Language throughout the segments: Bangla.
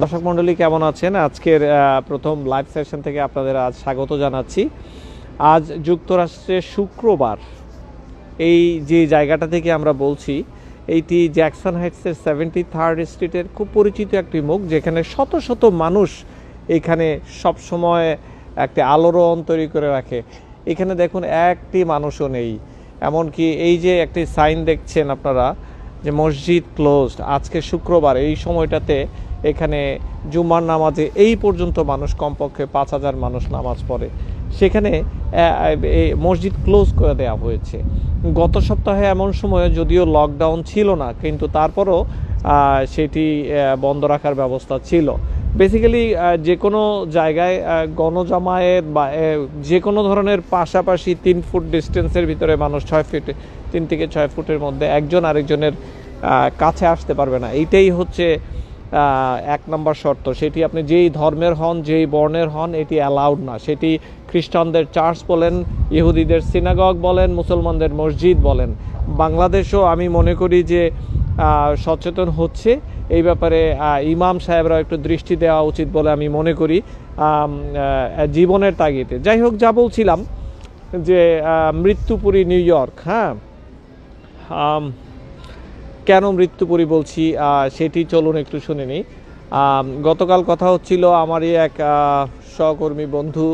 দর্শক মন্ডলী কেমন আছেন আজকের প্রথম লাইভ সেশন থেকে আপনাদের আজ স্বাগত জানাচ্ছি আজ যুক্তরাষ্ট্রে শুক্রবার এই যে জায়গাটা থেকে আমরা বলছি এইটি জ্যাকসন হাইটসের সেভেন্টি থার্ড স্ট্রিটের খুব পরিচিত একটি মুখ যেখানে শত শত মানুষ এখানে সবসময় একটি আলোড়ন তৈরি করে রাখে এখানে দেখুন একটি মানুষও নেই এমনকি এই যে একটি সাইন দেখছেন আপনারা যে মসজিদ ক্লোজড আজকে শুক্রবার এই সময়টাতে এখানে জুমার নামাজে এই পর্যন্ত মানুষ কমপক্ষে পাঁচ হাজার মানুষ নামাজ পড়ে সেখানে মসজিদ ক্লোজ করে দেওয়া হয়েছে গত সপ্তাহে এমন সময়ে যদিও লকডাউন ছিল না কিন্তু তারপরও সেটি বন্ধ রাখার ব্যবস্থা ছিল বেসিক্যালি যে কোনো জায়গায় গণজামায়েত বা যে কোনো ধরনের পাশাপাশি তিন ফুট ডিস্টেন্সের ভিতরে মানুষ ছয় ফিট তিন থেকে ছয় ফুটের মধ্যে একজন আরেকজনের কাছে আসতে পারবে না এইটাই হচ্ছে এক নম্বর শর্ত সেটি আপনি যেই ধর্মের হন যেই বর্ণের হন এটি অ্যালাউড না সেটি খ্রিস্টানদের চার্চ বলেন ইহুদিদের সিনাগগ বলেন মুসলমানদের মসজিদ বলেন বাংলাদেশও আমি মনে করি যে সচেতন হচ্ছে এই ব্যাপারে ইমাম সাহেবরাও একটু দৃষ্টি দেওয়া উচিত বলে আমি মনে করি জীবনের তাগিদে যাই হোক যা বলছিলাম যে মৃত্যুপুরী নিউ ইয়র্ক হ্যাঁ কেন মৃত্যুপুরী বলছি সেটি চলুন একটু শুনে নিই গতকাল কথা হচ্ছিল আমারই এক সহকর্মী বন্ধু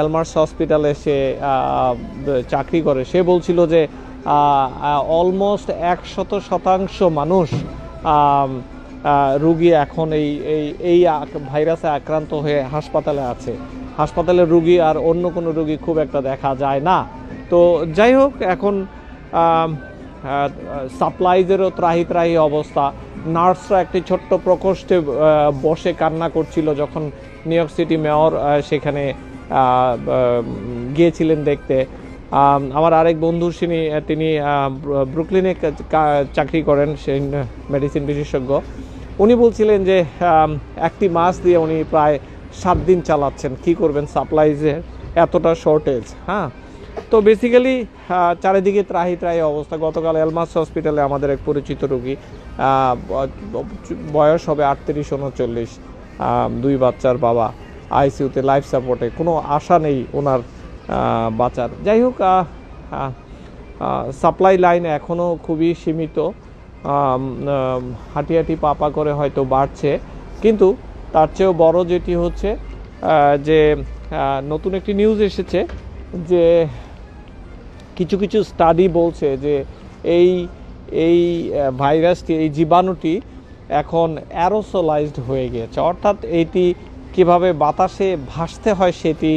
এলমার্স হসপিটালে সে চাকরি করে সে বলছিল যে অলমোস্ট একশত শতাংশ মানুষ রুগী এখন এই এই এই ভাইরাসে আক্রান্ত হয়ে হাসপাতালে আছে হাসপাতালে রুগী আর অন্য কোনো রুগী খুব একটা দেখা যায় না তো যাই হোক এখন সাপ্লাইজেরও হ্যাঁ, ত্রাহি ত্রাহি অবস্থা নার্সরা একটি ছোট্ট প্রকোষ্ঠে বসে কান্না করছিল যখন নিউ ইয়র্ক সিটি মেয়র সেখানে গিয়েছিলেন দেখতে আমার আরেক বন্ধু সিনি তিনি ব্রুকলিনে চাকরি করেন সে মেডিসিন বিশেষজ্ঞ উনি বলছিলেন যে একটি মাস দিয়ে উনি প্রায় সাত দিন চালাচ্ছেন কি করবেন সাপ্লাইজের এতটা শর্টেজ হ্যাঁ তো বেসিক্যালি চারিদিকে ত্রাহি ত্রাহি অবস্থা গতকাল এলমাস হসপিটালে আমাদের এক পরিচিত রোগী বয়স হবে আটত্রিশ উনচল্লিশ দুই বাচ্চার বাবা আইসিউতে লাইফ সাপোর্টে কোনো আশা নেই ওনার বাঁচার যাই হোক সাপ্লাই লাইন এখনও খুবই সীমিত হাঁটি হাঁটি পাপা করে হয়তো বাড়ছে কিন্তু তার চেয়েও বড় যেটি হচ্ছে যে নতুন একটি নিউজ এসেছে যে কিছু কিছু স্টাডি বলছে যে এই এই ভাইরাসটি এই জীবাণুটি এখন অ্যারোসোলাইজড হয়ে গিয়েছে অর্থাৎ এটি কিভাবে বাতাসে ভাসতে হয় সেটি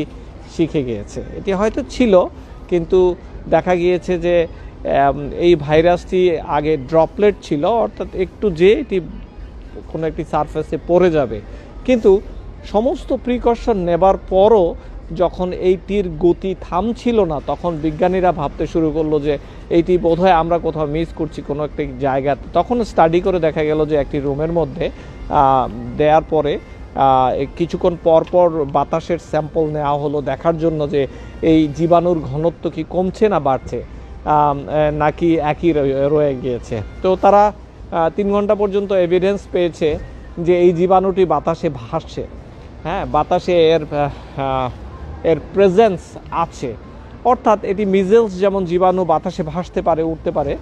শিখে গিয়েছে এটি হয়তো ছিল কিন্তু দেখা গিয়েছে যে এই ভাইরাসটি আগে ড্রপলেট ছিল অর্থাৎ একটু যে এটি কোনো একটি সারফেসে পড়ে যাবে কিন্তু সমস্ত প্রিকশন নেবার পরও যখন এই তীর গতি থামছিল না তখন বিজ্ঞানীরা ভাবতে শুরু করলো যে এইটি বোধহয় আমরা কোথাও মিস করছি কোনো একটি জায়গাতে তখন স্টাডি করে দেখা গেল যে একটি রুমের মধ্যে দেওয়ার পরে কিছুক্ষণ পরপর বাতাসের স্যাম্পল নেওয়া হলো দেখার জন্য যে এই জীবাণুর ঘনত্ব কি কমছে না বাড়ছে নাকি একই রয়ে গিয়েছে তো তারা তিন ঘন্টা পর্যন্ত এভিডেন্স পেয়েছে যে এই জীবাণুটি বাতাসে ভাসছে হ্যাঁ বাতাসে এর এর প্রেজেন্স আছে অর্থাৎ এটি মিজেলস যেমন জীবাণু বাতাসে ভাসতে পারে উঠতে পারে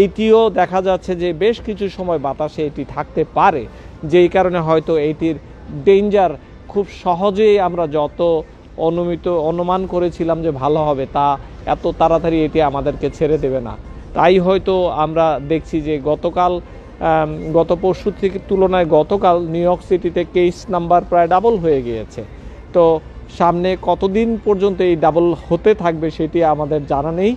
এইটিও দেখা যাচ্ছে যে বেশ কিছু সময় বাতাসে এটি থাকতে পারে যেই কারণে হয়তো এইটির ডেঞ্জার খুব সহজেই আমরা যত অনুমিত অনুমান করেছিলাম যে ভালো হবে তা এত তাড়াতাড়ি এটি আমাদেরকে ছেড়ে দেবে না তাই হয়তো আমরা দেখছি যে গতকাল গত পরশু থেকে তুলনায় গতকাল নিউ ইয়র্ক সিটিতে কেস নাম্বার প্রায় ডাবল হয়ে গিয়েছে তো সামনে কতদিন পর্যন্ত এই ডাবল হতে থাকবে সেটি আমাদের জানা নেই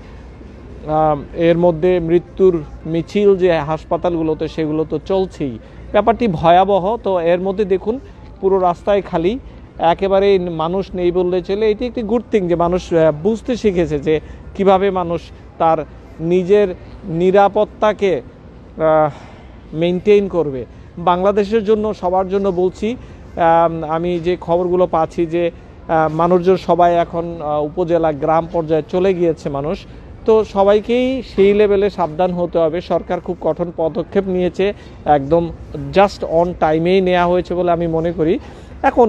এর মধ্যে মৃত্যুর মিছিল যে হাসপাতালগুলোতে সেগুলো তো চলছেই ব্যাপারটি ভয়াবহ তো এর মধ্যে দেখুন পুরো রাস্তায় খালি একেবারে মানুষ নেই বললে চলে এটি একটি গুড থিং যে মানুষ বুঝতে শিখেছে যে কিভাবে মানুষ তার নিজের নিরাপত্তাকে মেনটেন করবে বাংলাদেশের জন্য সবার জন্য বলছি আমি যে খবরগুলো পাচ্ছি যে মানুষজন সবাই এখন উপজেলা গ্রাম পর্যায়ে চলে গিয়েছে মানুষ তো সবাইকেই সেই লেভেলে সাবধান হতে হবে সরকার খুব কঠোর পদক্ষেপ নিয়েছে একদম জাস্ট অন টাইমেই নেওয়া হয়েছে বলে আমি মনে করি এখন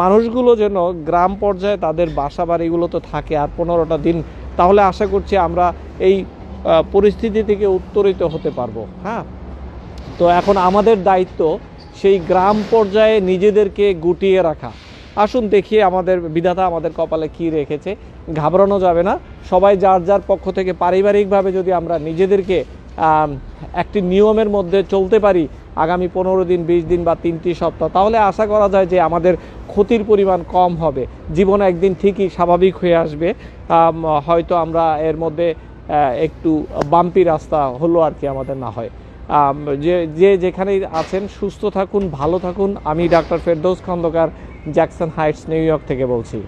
মানুষগুলো যেন গ্রাম পর্যায়ে তাদের বাসা বাড়িগুলো তো থাকে আর পনেরোটা দিন তাহলে আশা করছি আমরা এই পরিস্থিতি থেকে উত্তরিত হতে পারবো হ্যাঁ তো এখন আমাদের দায়িত্ব সেই গ্রাম পর্যায়ে নিজেদেরকে গুটিয়ে রাখা আসুন দেখিয়ে আমাদের বিধাতা আমাদের কপালে কি রেখেছে ঘাবড়ানো যাবে না সবাই যার যার পক্ষ থেকে পারিবারিকভাবে যদি আমরা নিজেদেরকে একটি নিয়মের মধ্যে চলতে পারি আগামী পনেরো দিন বিশ দিন বা তিনটি সপ্তাহ তাহলে আশা করা যায় যে আমাদের ক্ষতির পরিমাণ কম হবে জীবন একদিন ঠিকই স্বাভাবিক হয়ে আসবে হয়তো আমরা এর মধ্যে একটু বাম্পি রাস্তা হলো আর কি আমাদের না হয় যে যেখানেই আছেন সুস্থ থাকুন ভালো থাকুন আমি doctor Ferdous Khandakar Jackson Heights New York থেকে বলছি